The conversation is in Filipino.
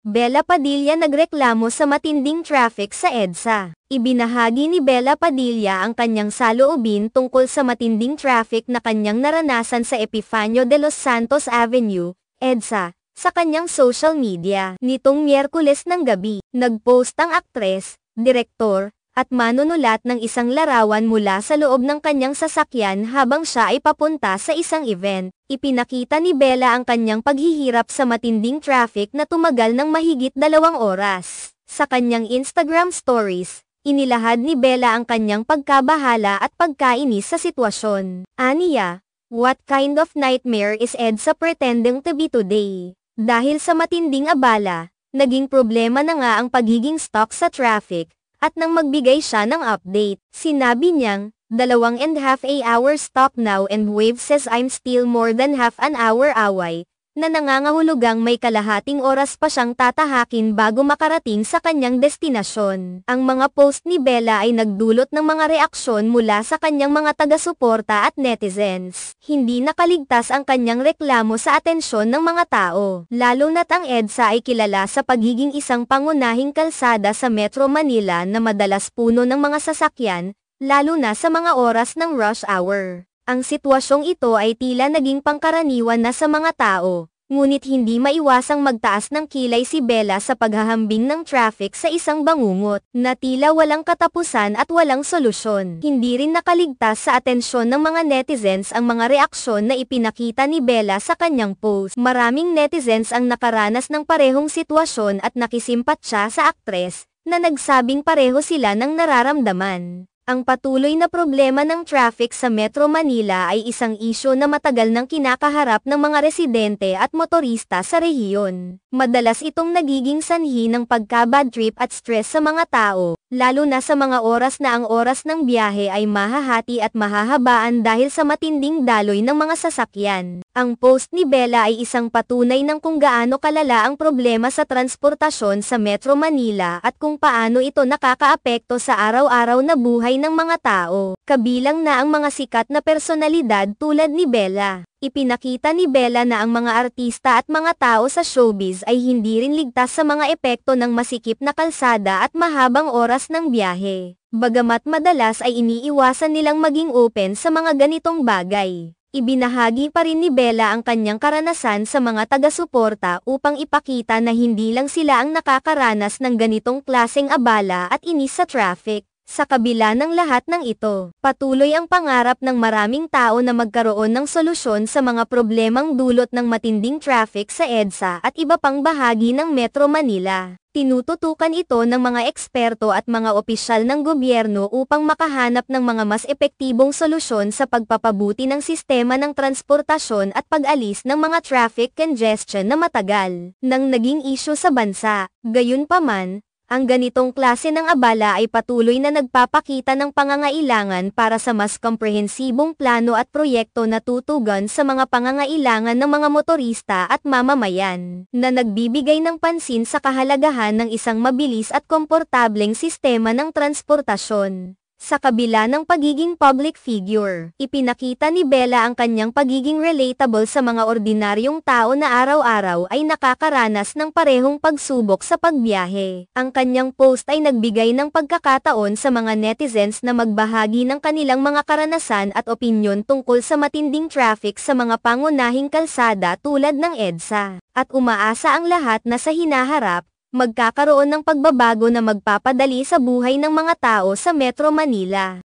Bella Padilla nagreklamo sa matinding traffic sa EDSA. Ibinahagi ni Bella Padilla ang kanyang saloobin tungkol sa matinding traffic na kanyang naranasan sa Epifanio de los Santos Avenue, EDSA, sa kanyang social media. Nitong Miyerkules ng gabi, nagpost ang aktres, direktor, at manunulat ng isang larawan mula sa loob ng kanyang sasakyan habang siya ay papunta sa isang event. Ipinakita ni Bella ang kanyang paghihirap sa matinding traffic na tumagal ng mahigit dalawang oras. Sa kanyang Instagram stories, inilahad ni Bella ang kanyang pagkabahala at pagkainis sa sitwasyon. Aniya, What kind of nightmare is EDSA pretending to be today? Dahil sa matinding abala, naging problema na nga ang pagiging stuck sa traffic, at nang magbigay siya ng update, sinabi niyang, dalawang and half a hour stop now and Wave says I'm still more than half an hour away, na nangangahulugang may kalahating oras pa siyang tatahakin bago makarating sa kanyang destinasyon. Ang mga post ni Bella ay nagdulot ng mga reaksyon mula sa kanyang mga taga-suporta at netizens. Hindi nakaligtas ang kanyang reklamo sa atensyon ng mga tao, lalo na't ang EDSA ay kilala sa pagiging isang pangunahing kalsada sa Metro Manila na madalas puno ng mga sasakyan, lalo na sa mga oras ng rush hour. Ang sitwasyong ito ay tila naging pangkaraniwan na sa mga tao, ngunit hindi maiwasang magtaas ng kilay si Bella sa paghahambing ng traffic sa isang bangungot, na tila walang katapusan at walang solusyon. Hindi rin nakaligtas sa atensyon ng mga netizens ang mga reaksyon na ipinakita ni Bella sa kanyang post. Maraming netizens ang nakaranas ng parehong sitwasyon at nakisimpat siya sa aktres, na nagsabing pareho sila ng nararamdaman. Ang patuloy na problema ng traffic sa Metro Manila ay isang isyo na matagal nang kinakaharap ng mga residente at motorista sa rehiyon. Madalas itong nagiging sanhi ng pagka-bad trip at stress sa mga tao, lalo na sa mga oras na ang oras ng biyahe ay mahahati at mahahabaan dahil sa matinding daloy ng mga sasakyan. Ang post ni Bella ay isang patunay ng kung gaano kalala ang problema sa transportasyon sa Metro Manila at kung paano ito nakakaapekto sa araw-araw na buhay ng mga tao, kabilang na ang mga sikat na personalidad tulad ni Bella. Ipinakita ni Bella na ang mga artista at mga tao sa showbiz ay hindi rin ligtas sa mga epekto ng masikip na kalsada at mahabang oras ng biyahe. Bagamat madalas ay iniiwasan nilang maging open sa mga ganitong bagay. Ibinahagi pa rin ni Bella ang kanyang karanasan sa mga taga-suporta upang ipakita na hindi lang sila ang nakakaranas ng ganitong klaseng abala at inis sa traffic, sa kabila ng lahat ng ito, patuloy ang pangarap ng maraming tao na magkaroon ng solusyon sa mga problemang dulot ng matinding traffic sa EDSA at iba pang bahagi ng Metro Manila. Tinututukan ito ng mga eksperto at mga opisyal ng gobyerno upang makahanap ng mga mas epektibong solusyon sa pagpapabuti ng sistema ng transportasyon at pag-alis ng mga traffic congestion na matagal nang naging isyo sa bansa. Gayunpaman, ang ganitong klase ng abala ay patuloy na nagpapakita ng pangangailangan para sa mas komprehensibong plano at proyekto na tutugon sa mga pangangailangan ng mga motorista at mamamayan, na nagbibigay ng pansin sa kahalagahan ng isang mabilis at komportableng sistema ng transportasyon. Sa kabila ng pagiging public figure, ipinakita ni Bella ang kanyang pagiging relatable sa mga ordinaryong tao na araw-araw ay nakakaranas ng parehong pagsubok sa pagbiyahe. Ang kanyang post ay nagbigay ng pagkakataon sa mga netizens na magbahagi ng kanilang mga karanasan at opinyon tungkol sa matinding traffic sa mga pangunahing kalsada tulad ng EDSA. At umaasa ang lahat na sa hinaharap, magkakaroon ng pagbabago na magpapadali sa buhay ng mga tao sa Metro Manila.